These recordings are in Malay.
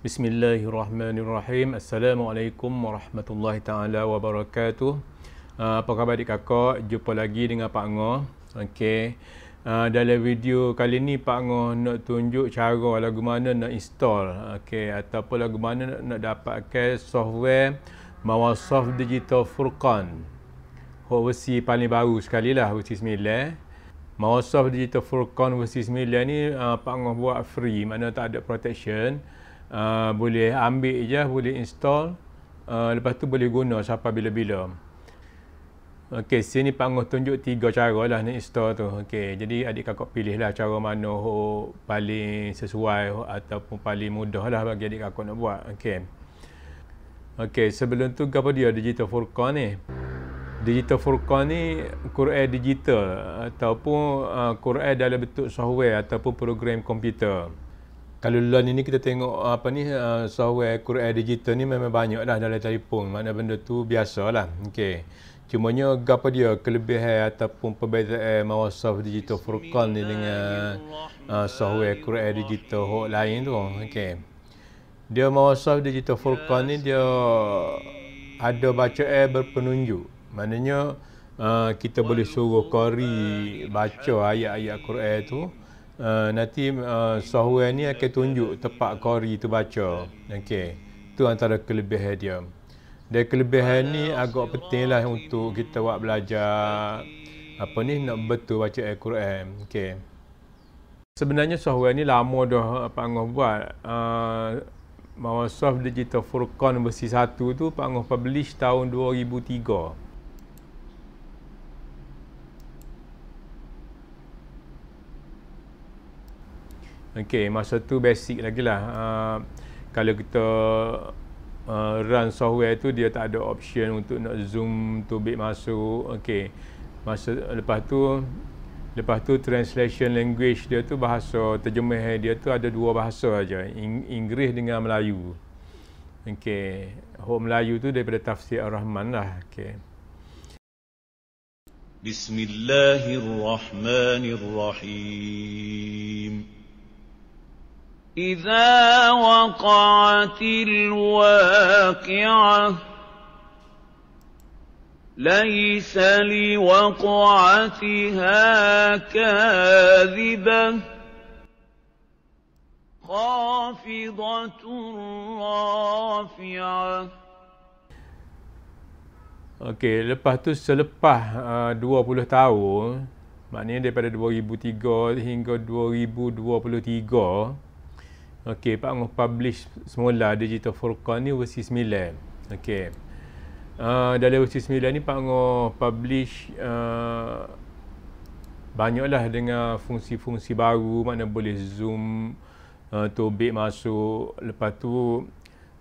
Bismillahirrahmanirrahim. Assalamualaikum warahmatullahi taala wabarakatuh. Ah, apa khabar adik kakak? Jumpa lagi dengan Pak Ngoh. Okay. Ah, dalam video kali ni Pak Ngoh nak tunjuk cara lagu mana nak install. Okay. ataupun lagu mana nak, dapatkan software Mawasof Digital Furqan. Versi paling baru sekali lah versi 9. Mawasof Digital Furqan versi 9 ni ah, Pak Ngoh buat free, mana tak ada protection uh, boleh ambil je, boleh install uh, lepas tu boleh guna sampai bila-bila ok, sini Pak Ngoh tunjuk tiga cara lah nak install tu ok, jadi adik kakak pilih lah cara mana paling sesuai ataupun paling mudah lah bagi adik kakak nak buat ok ok, sebelum tu apa dia digital Furcon ni Digital Furcon ni Quran digital ataupun uh, Quran dalam bentuk software ataupun program komputer kalau learn ini kita tengok uh, apa ni uh, software Quran digital ni memang banyak dah dalam telefon mana benda tu biasa biasalah okey cumanya gapa dia kelebihan ataupun perbezaan mawasaf digital furqan ni dengan uh, software Quran digital hok lain tu okay dia mawasaf digital furqan ni dia ada baca air berpenunjuk maknanya uh, kita boleh suruh kori baca ayat-ayat Quran tu uh, nanti uh, software ni akan tunjuk tempat kori tu baca okey tu antara kelebihan dia dan kelebihan ni agak penting lah untuk kita buat belajar apa ni nak betul baca Al-Quran okey sebenarnya software ni lama dah eh, Pak Angoh buat uh, Microsoft Digital Furqan versi 1 tu Pak Angoh publish tahun 2003 Okey, masa tu basic lagi lah. Uh, kalau kita uh, run software tu, dia tak ada option untuk nak zoom to big masuk. Okey, masa lepas tu, lepas tu translation language dia tu bahasa terjemah dia tu ada dua bahasa aja, Inggeris dengan Melayu. Okey, home Melayu tu daripada tafsir Ar-Rahman lah. Okey. Bismillahirrahmanirrahim. إذا وقعت الواقعة ليس لوقعتها كاذبة خافضة رافعة Okey, lepas tu selepas uh, 20 tahun, maknanya daripada 2003 hingga 2023 Okey, Pak Ngoh publish semula Digital Furqan ni versi 9. Okey. Uh, dalam versi 9 ni Pak Ngoh publish uh, lah dengan fungsi-fungsi baru mana boleh zoom uh, ah, tobik masuk lepas tu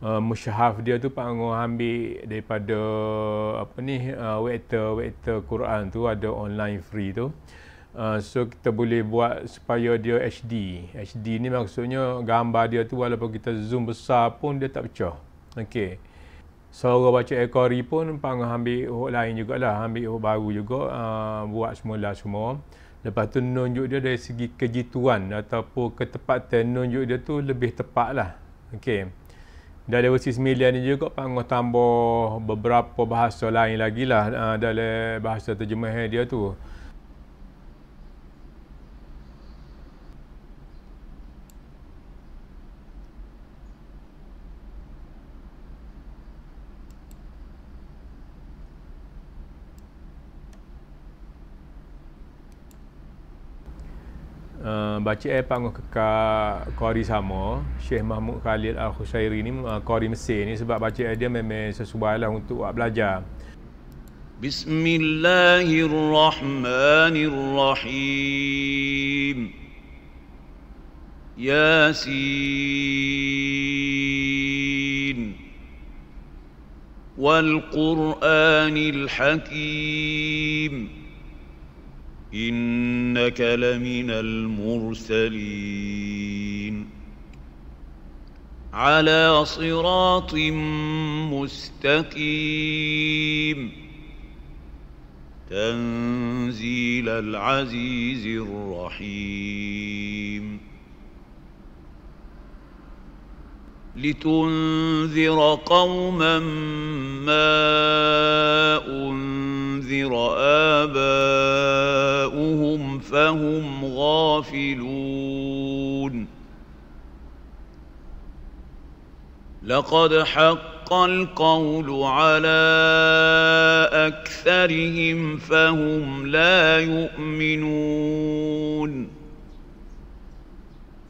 uh, musyahaf dia tu Pak Ngoh ambil daripada apa ni uh, waiter, waiter Quran tu ada online free tu. Uh, so kita boleh buat supaya dia HD. HD ni maksudnya gambar dia tu walaupun kita zoom besar pun dia tak pecah. Okey. Suara baca ekori pun pang ambil hook lain jugalah, ambil hook baru juga uh, buat semula semua. Lepas tu nunjuk dia dari segi kejituan ataupun ketepatan nunjuk dia tu lebih tepat lah. Okey. Dari versi 9 ni juga panggung tambah beberapa bahasa lain lagi lah uh, dalam bahasa terjemahan dia tu. baca air panggung kekak Qari sama Syekh Mahmud Khalid Al-Khusairi ni uh, Qari Mesir ni sebab baca air dia memang sesuai lah untuk buat belajar Bismillahirrahmanirrahim Yasin Wal-Quranil-Hakim إنك لمن المرسلين على صراط مستقيم تنزيل العزيز الرحيم لتنذر قوما ما أنذر آباؤهم فهم غافلون لقد حق القول على اكثرهم فهم لا يؤمنون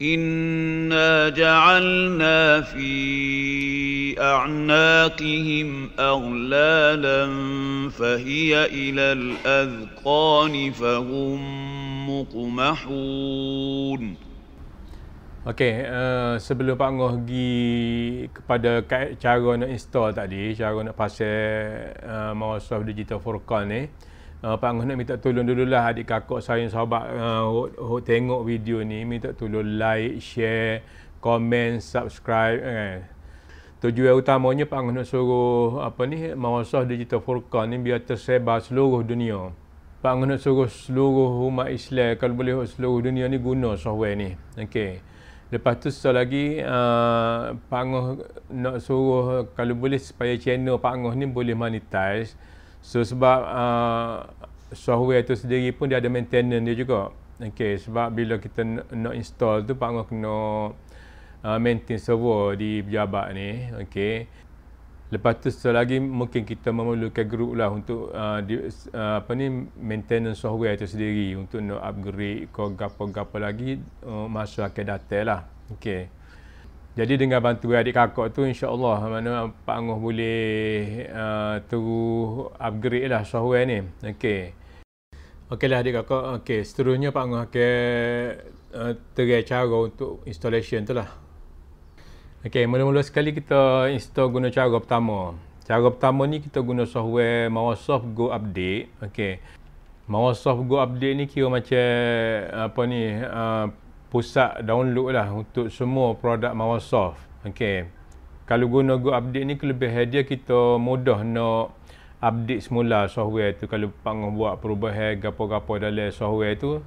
انا جعلنا في اعناقهم اغلالا فهي الى الاذقان فهم مقمحون Okey, uh, sebelum Pak Ngoh pergi kepada cara nak install tadi, cara nak pasal uh, eh, Microsoft Digital Forecon ni, uh, Pak Ngoh nak minta tolong dululah adik kakak saya yang sahabat uh, tengok video ni, minta tolong like, share, komen, subscribe. Eh. Tujuan utamanya Pak Ngoh nak suruh apa ni, Microsoft Digital Forecon ni biar tersebar seluruh dunia. Pak nak suruh seluruh umat Islam kalau boleh seluruh dunia ni guna software ni. Okey. Lepas tu satu lagi uh, Pak nak suruh kalau boleh supaya channel Pak Ngoh ni boleh monetize. So sebab uh, software tu sendiri pun dia ada maintenance dia juga. Okey, sebab bila kita nak install tu Pak Ngoh kena uh, maintain server di pejabat ni. Okey. Lepas tu setelah lagi mungkin kita memerlukan grup lah untuk uh, di, uh, apa ni maintenance software itu sendiri untuk nak upgrade ke gapo-gapo lagi uh, masuk akan datang lah. okay Jadi dengan bantuan adik kakak tu insyaallah mana Pak Angoh boleh a uh, terus upgrade lah software ni. okay Okeylah adik kakak. okay seterusnya Pak Angoh akan uh, terai cara untuk installation tu lah. Okey, mula-mula sekali kita install guna cara pertama. Cara pertama ni kita guna software Microsoft Go Update. Okey. Microsoft Go Update ni kira macam apa ni uh, pusat download lah untuk semua produk Microsoft. Okey. Kalau guna Go Update ni lebih dia kita mudah nak update semula software tu kalau pang buat perubahan gapo-gapo dalam software tu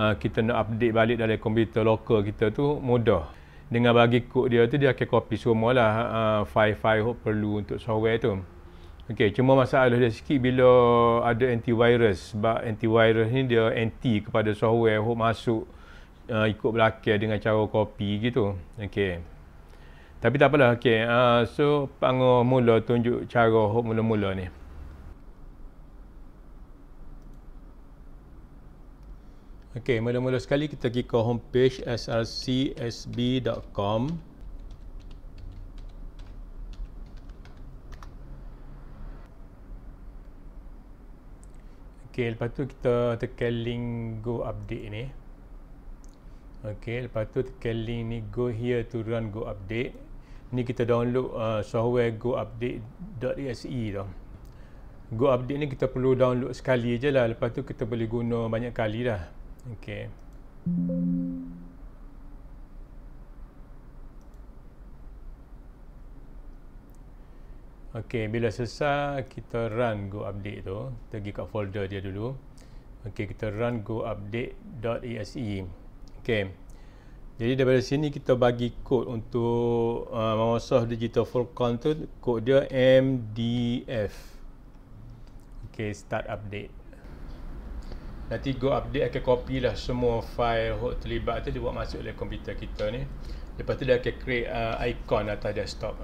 uh, kita nak update balik dalam komputer lokal kita tu mudah dengan bagi kod dia tu dia akan copy semua lah uh, ha, ha, file-file perlu untuk software tu Okey, cuma masalah dia sikit bila ada antivirus sebab antivirus ni dia anti kepada software yang masuk uh, ikut belakang dengan cara copy gitu. Okey. Tapi tak apalah okey. Uh, so pang mula tunjuk cara hook mula-mula ni. Okey, mula-mula sekali kita pergi ke homepage srcsb.com. Okey, lepas tu kita tekan link go update ni. Okey, lepas tu tekan link ni go here to run go update. Ni kita download uh, software go update.se tu. Go update ni kita perlu download sekali je lah. Lepas tu kita boleh guna banyak kali lah. Okay. Okay, bila selesai kita run go update tu, kita pergi kat folder dia dulu. Okay, kita run go update.exe. Okay. Jadi daripada sini kita bagi kod untuk uh, mengosoh digital Falcon tu, kod dia MDF. Okay, start update. Nanti go update akan copy lah semua file hot terlibat tu dibuat masuk oleh komputer kita ni. Lepas tu dia akan create uh, icon atas desktop.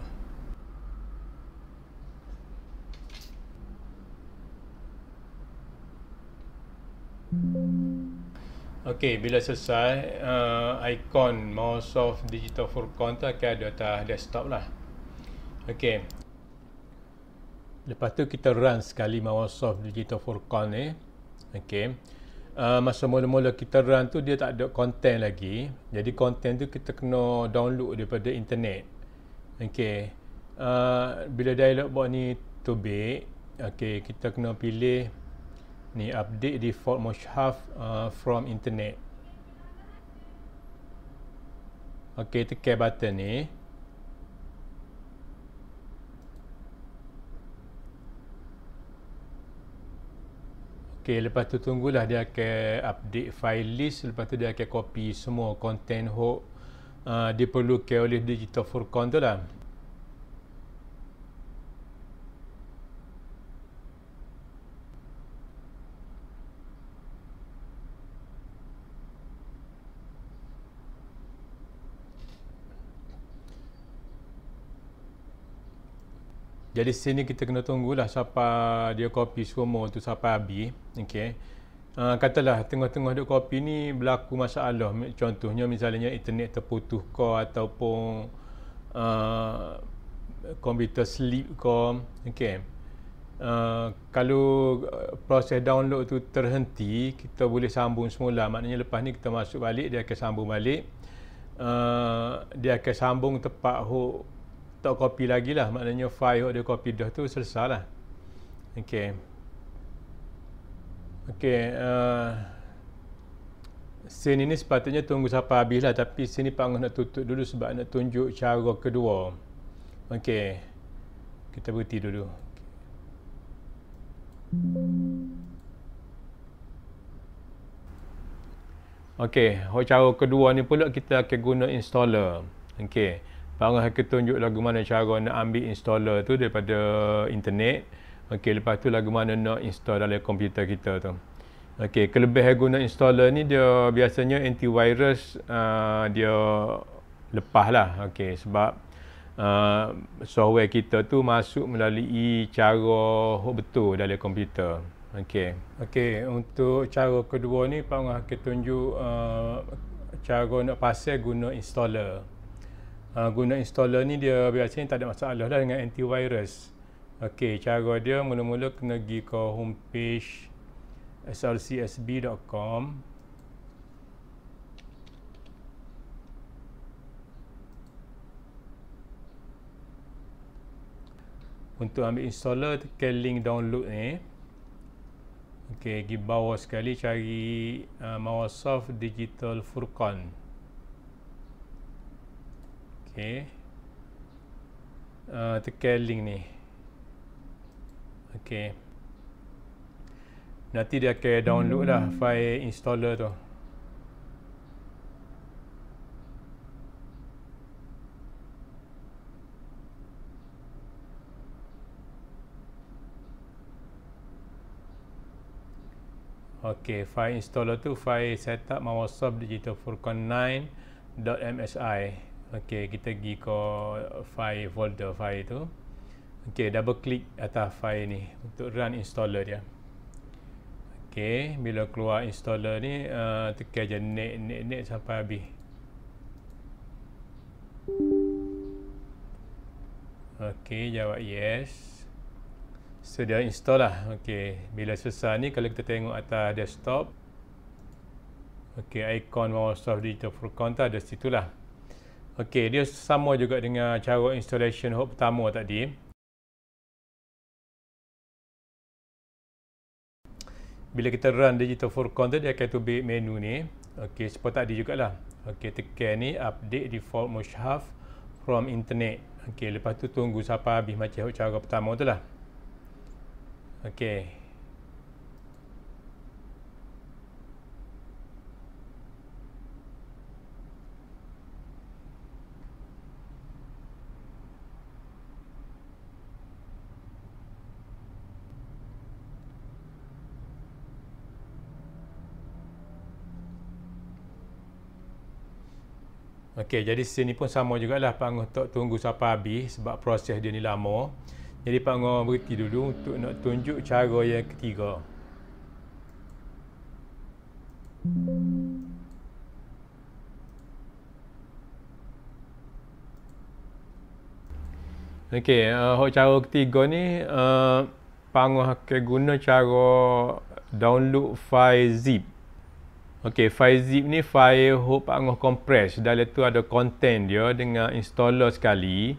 Ok, bila selesai uh, Icon mouse of digital furcon tu akan ada atas desktop lah Ok Lepas tu kita run sekali mouse of digital furcon ni eh. Okay, Uh, masa mula-mula kita run tu dia tak ada konten lagi. Jadi konten tu kita kena download daripada internet. Okay, Uh, bila dialog box ni to be, okay kita kena pilih ni update default mushaf uh, from internet. Okay, tekan button ni. Okay, lepas tu tunggulah dia akan update file list. Lepas tu dia akan copy semua content hook uh, ke oleh digital furcon tu lah. Jadi sini kita kena tunggulah siapa dia copy semua tu siapa habis. Okey. Uh, katalah tengah-tengah dia copy ni berlaku masalah contohnya misalnya internet terputus ke ataupun uh, komputer sleep ke okay. uh, ah, kalau proses download tu terhenti kita boleh sambung semula maknanya lepas ni kita masuk balik dia akan sambung balik uh, dia akan sambung tepat hook tak copy lagi lah maknanya file yang dia copy dah tu selesai lah ok ok uh, scene ini sepatutnya tunggu sampai habis lah tapi sini Pak Angus nak tutup dulu sebab nak tunjuk cara kedua ok kita berhenti dulu okay. Okey, cara kedua ni pula kita akan guna installer. Okey. Barang akan tunjuk lagu mana cara nak ambil installer tu daripada internet. Okey, lepas tu lagu mana nak install dalam komputer kita tu. Okey, kelebihan guna installer ni dia biasanya antivirus uh, dia lepas lah. Okey, sebab uh, software kita tu masuk melalui cara betul dalam komputer. Okey. Okey, untuk cara kedua ni, Pak akan tunjuk uh, cara nak pasal guna installer uh, guna installer ni dia biasanya tak ada masalah lah dengan antivirus. Okey, cara dia mula-mula kena pergi ke homepage slcsb.com Untuk ambil installer, tekan link download ni. Okey, pergi bawah sekali cari uh, Microsoft Digital Furcon okay. uh, tekan link ni okay. nanti dia akan download lah hmm. file installer tu Okay, file installer tu file setup Microsoft digital furcon 9.msi ok kita pergi ke file folder file tu ok double click atas file ni untuk run installer dia ok bila keluar installer ni uh, tekan je net net net sampai habis ok jawab yes so dia install lah ok bila selesai ni kalau kita tengok atas desktop ok icon microsoft digital for counter ada situ lah Okey, dia sama juga dengan cara installation hook pertama tadi. Bila kita run digital forcon content dia akan tubik menu ni. Okey, seperti tadi jugalah. Okey, tekan ni update default mushaf from internet. Okey, lepas tu tunggu sampai habis macam cara pertama tu lah. Okey. Okey, jadi sini pun sama juga lah. Pak Ngoh tak tunggu sampai habis sebab proses dia ni lama. Jadi Pak Ngoh berhenti dulu untuk nak tunjuk cara yang ketiga. Okey, uh, cara ketiga ni uh, eh, Pak Ngoh akan guna cara download file zip. Okey, file zip ni file hope Pak Angoh compress. Dalam tu ada content dia dengan installer sekali.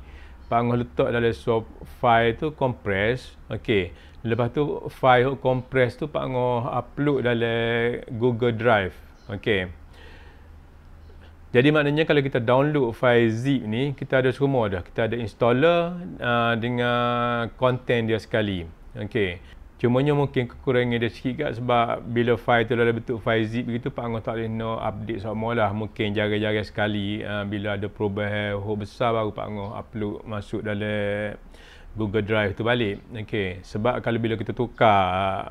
Pak Angoh letak dalam swap file tu compress. Okey, lepas tu file hope compress tu Pak Angoh upload dalam Google Drive. Okey. Jadi maknanya kalau kita download file zip ni, kita ada semua dah. Kita ada installer uh, dengan content dia sekali. Okey. Cumanya mungkin kekurangan dia sikit kat sebab bila file tu dalam bentuk file zip begitu Pak Anggong tak boleh no update sama lah. Mungkin jaga-jaga sekali uh, bila ada perubahan hub besar baru Pak Anggong upload masuk dalam Google Drive tu balik. Okey, Sebab kalau bila kita tukar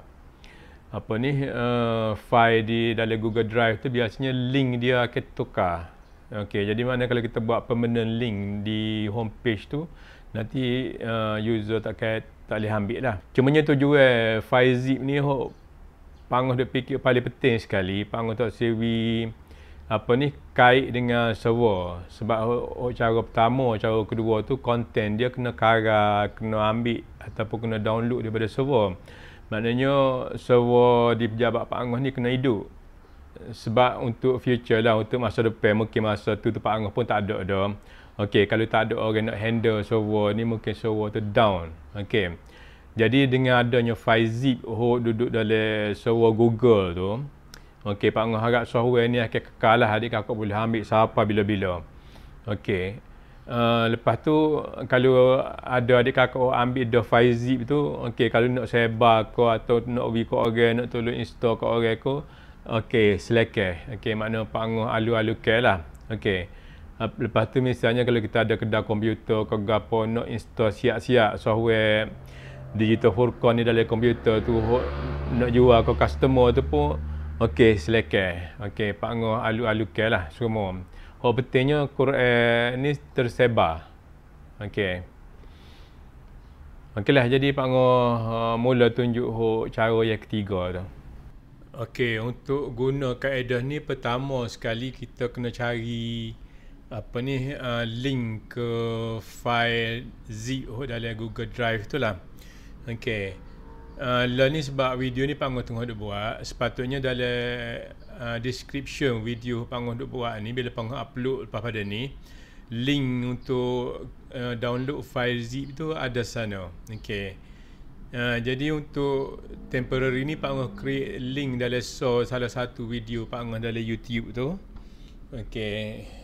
apa ni uh, file di dalam Google Drive tu biasanya link dia akan tukar. Okay, jadi mana kalau kita buat permanent link di homepage tu nanti uh, user tak akan tak boleh ambil lah. Cumanya tu juga Faizib ni hok panggung dia fikir paling penting sekali panggung tak sewi apa ni kait dengan server sebab oh, oh, cara pertama cara kedua tu konten dia kena kara kena ambil ataupun kena download daripada server maknanya server di pejabat panggung ni kena hidup sebab untuk future lah untuk masa depan mungkin masa tu tempat anggah pun tak ada dah Okey, kalau tak ada orang nak handle server ni mungkin server tu down. Okey. Jadi dengan adanya FileZip hold duduk dalam server Google tu, okey Pak Ngah harap software ni akan kekalah adik kakak boleh ambil siapa bila-bila. Okey. Uh, lepas tu kalau ada adik kakak ambil the FileZip tu, okey kalau nak sebar ke atau nak bagi ke orang nak tolong install ke orang ke, okey selekeh. Okey makna Pak Ngah alu-alu lah. Okey. Ha, lepas tu misalnya kalau kita ada kedai komputer ke gapo nak install siap-siap software digital Furcon ni dalam komputer tu nak jual ke customer tu pun okey selekeh okey pak ngoh alu-alu ke lah semua hok pentingnya Quran ni tersebar okey Okey lah, jadi Pak Ngor uh, ha, mula tunjuk hok cara yang ketiga tu. Okey, untuk guna kaedah ni pertama sekali kita kena cari apa ni uh, link ke uh, file zip dalam Google Drive tu lah. Okey. Uh, learn ni sebab video ni panggung tengah duk buat sepatutnya dalam uh, description video panggung duk buat ni bila panggung upload lepas pada ni link untuk uh, download file zip tu ada sana. Okey. Uh, jadi untuk temporary ni Pak create link dalam so salah satu video Pak Ngoh dalam YouTube tu. Okey.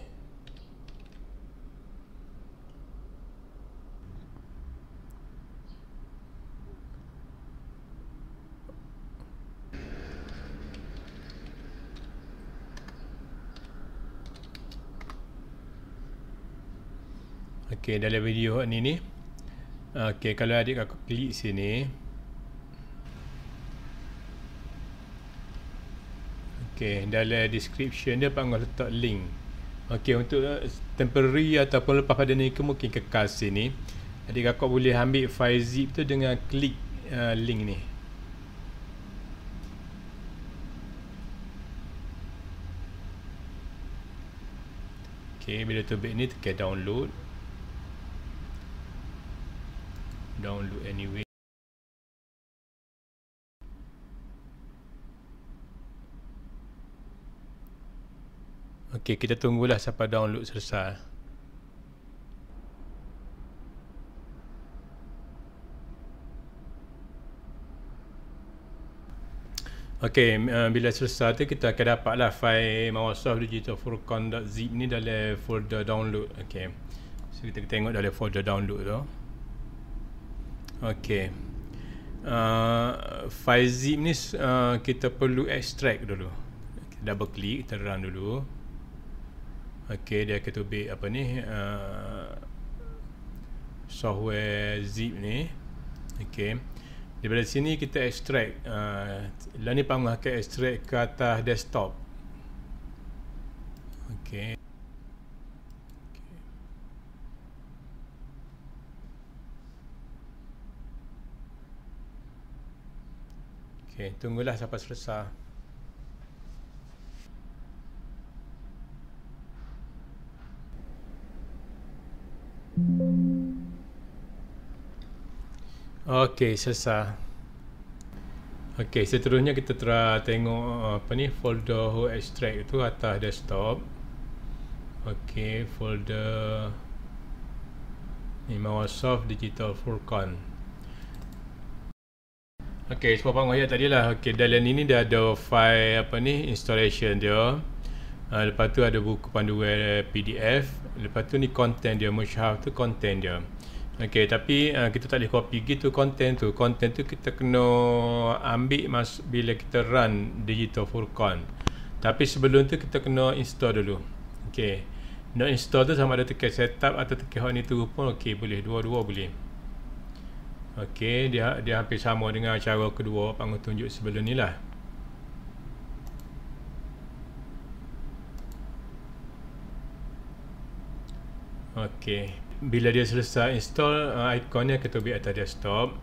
Okey, dalam video ni ni. Okey, kalau adik aku klik sini. Okey, dalam description dia panggil letak link. Okey, untuk eh, temporary ataupun lepas pada ni kemungkinan kekal sini. Adik aku boleh ambil file zip tu dengan klik uh, link ni. Okey, bila tu bit ni tekan download. download anyway. Okay, kita tunggulah sampai download selesai. Okay, uh, eh, bila selesai tu kita akan dapatlah file Microsoft Digital Furcon.zip ni dalam folder download. Okay, So kita tengok dalam folder download tu. Okey. Uh, file zip ni uh, kita perlu extract dulu. Kita double click, kita run dulu. Okey, dia akan tobik apa ni? Uh, software zip ni. Okey. Daripada sini kita extract uh, Lain ni panggung akan extract ke atas desktop Okay Okey, tunggulah sampai selesai. Okay selesai. Okay seterusnya kita tera tengok uh, apa ni folder who extract tu atas desktop. Okay folder Microsoft Digital Furcon. Okay. Okey, sebab Pak Ngoyak tadi lah Okey, dalam ini dia ada file apa ni Installation dia uh, Lepas tu ada buku panduan eh, PDF Lepas tu ni content dia mesti harus tu content dia Okey, tapi uh, kita tak boleh copy gitu content tu Content tu kita kena ambil mas Bila kita run digital Furcon Tapi sebelum tu kita kena install dulu Okey, nak install tu sama ada tekan setup Atau tekan hot ni tu pun okey boleh Dua-dua boleh Okey, dia dia hampir sama dengan cara kedua panggung tunjuk sebelum ni lah. Okey, bila dia selesai install uh, ikonnya ke tepi atas desktop.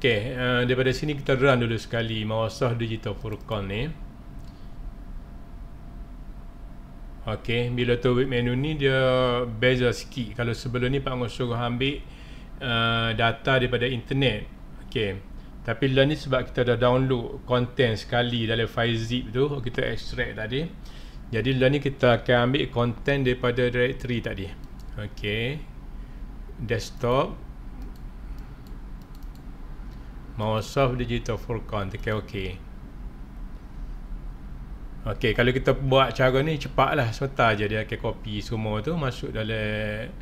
Okey, uh, daripada sini kita run dulu sekali mawasah digital Furcon ni. Okey, bila tu menu ni dia beza sikit. Kalau sebelum ni pak suruh ambil Uh, data daripada internet okay. tapi learn ni sebab kita dah download konten sekali dalam file zip tu kita extract tadi jadi learn ni kita akan ambil content daripada directory tadi ok desktop Microsoft Digital Furcon tekan ok ok kalau kita buat cara ni cepat lah sebentar je dia akan copy semua tu masuk dalam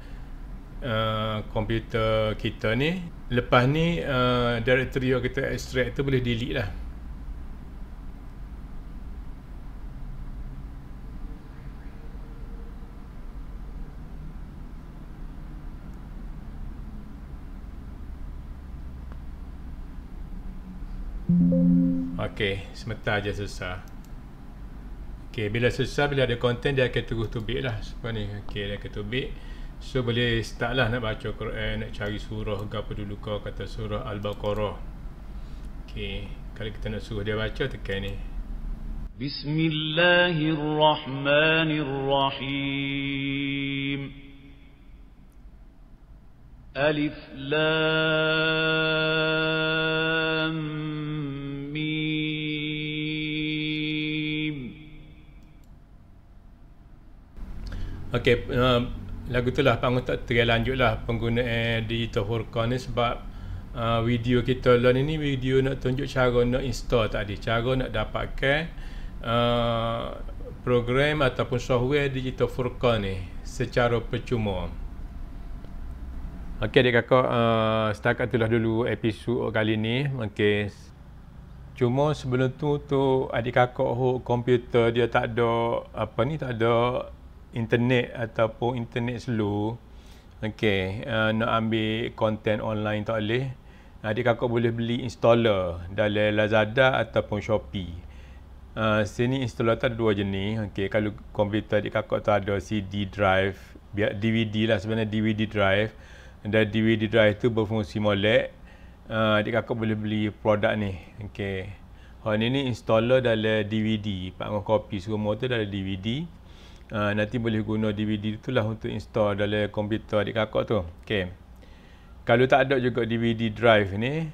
Uh, komputer uh, kita ni lepas ni uh, directory yang kita extract tu boleh delete lah ok sementara je susah ok bila susah bila ada content dia akan terus to beat lah sebab ni ok dia akan to beat So boleh start lah nak baca Quran Nak cari surah ke apa dulu kau kata surah Al-Baqarah Okay Kalau kita nak suruh dia baca tekan ni Bismillahirrahmanirrahim Alif Lam Mim Okay, uh, lagu tu lah panggung tak terlalu lanjut lah pengguna eh, digital hurka ni sebab uh, video kita learn ini video nak tunjuk cara nak install ada cara nak dapatkan uh, program ataupun software digital hurka ni secara percuma ok adik kakak uh, setakat tu lah dulu episod kali ni ok cuma sebelum tu tu adik kakak komputer dia tak ada apa ni tak ada internet ataupun internet slow okey uh, nak ambil content online tak boleh adik kakak boleh beli installer dari Lazada ataupun Shopee uh, sini installer tu ada dua jenis okey kalau komputer adik kakak tu ada CD drive biar DVD lah sebenarnya DVD drive dan DVD drive tu berfungsi molek uh, adik kakak boleh beli produk ni okey Hari ini installer dalam DVD. Pak Mahkopi semua tu dalam DVD uh, nanti boleh guna DVD itulah untuk install dalam komputer adik kakak tu. Okay, Kalau tak ada juga DVD drive ni,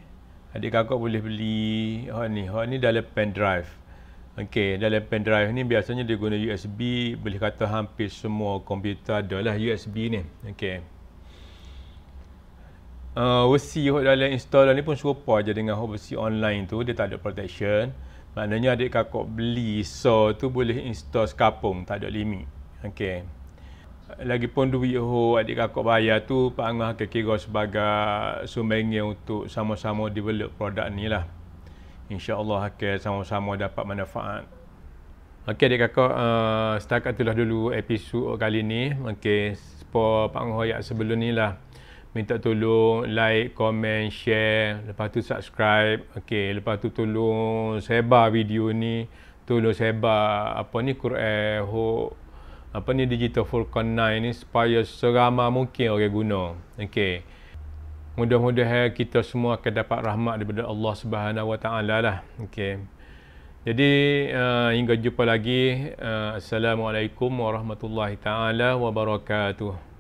adik kakak boleh beli hot ni. Hot ni dalam pen drive. Okey, dalam pen drive ni biasanya dia guna USB, boleh kata hampir semua komputer adalah USB ni. Okay, Uh, ah, versi hot dalam installer ni pun serupa je dengan hot versi online tu, dia tak ada protection. Maknanya adik kakak beli so tu boleh install sekapung, tak ada limit. Okey. Lagipun duit ho adik kakak bayar tu Pak Angah akan kira sebagai sumbangan untuk sama-sama develop produk ni lah. InsyaAllah akan sama-sama dapat manfaat. Okey adik kakak, uh, setakat itulah dulu episod kali ni. Okey, sepuluh Pak Angah ayat sebelum ni lah minta tolong like, komen, share, lepas tu subscribe. Okey, lepas tu tolong sebar video ni, tolong sebar apa ni Quran Hook apa ni Digital Falcon 9 ni supaya seramah mungkin orang guna. Okey. Mudah-mudahan kita semua akan dapat rahmat daripada Allah Subhanahu Wa Taala lah. Okey. Jadi uh, hingga jumpa lagi. Uh, Assalamualaikum warahmatullahi taala wabarakatuh.